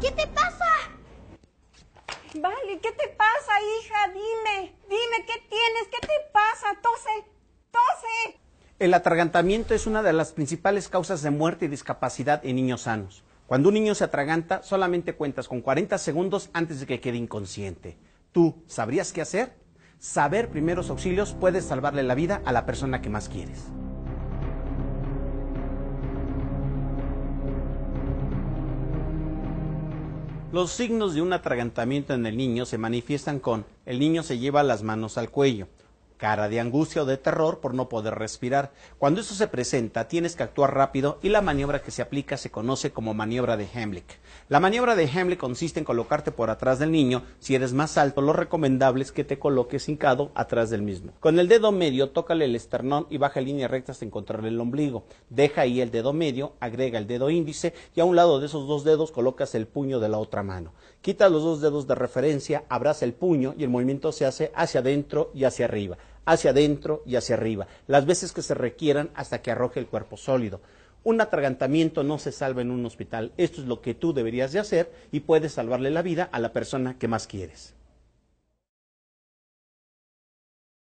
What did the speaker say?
¿Qué te pasa? Vale, ¿qué te pasa, hija? Dime, dime, ¿qué tienes? ¿Qué te pasa? Tose, tose. El atragantamiento es una de las principales causas de muerte y discapacidad en niños sanos. Cuando un niño se atraganta, solamente cuentas con 40 segundos antes de que quede inconsciente. ¿Tú sabrías qué hacer? Saber primeros auxilios puede salvarle la vida a la persona que más quieres. Los signos de un atragantamiento en el niño se manifiestan con el niño se lleva las manos al cuello cara de angustia o de terror por no poder respirar. Cuando eso se presenta, tienes que actuar rápido y la maniobra que se aplica se conoce como maniobra de Heimlich. La maniobra de Heimlich consiste en colocarte por atrás del niño. Si eres más alto, lo recomendable es que te coloques hincado atrás del mismo. Con el dedo medio, tócale el esternón y baja línea recta hasta encontrarle el ombligo. Deja ahí el dedo medio, agrega el dedo índice y a un lado de esos dos dedos colocas el puño de la otra mano. Quita los dos dedos de referencia, abraza el puño y el movimiento se hace hacia adentro y hacia arriba hacia adentro y hacia arriba, las veces que se requieran hasta que arroje el cuerpo sólido. Un atragantamiento no se salva en un hospital. Esto es lo que tú deberías de hacer y puedes salvarle la vida a la persona que más quieres.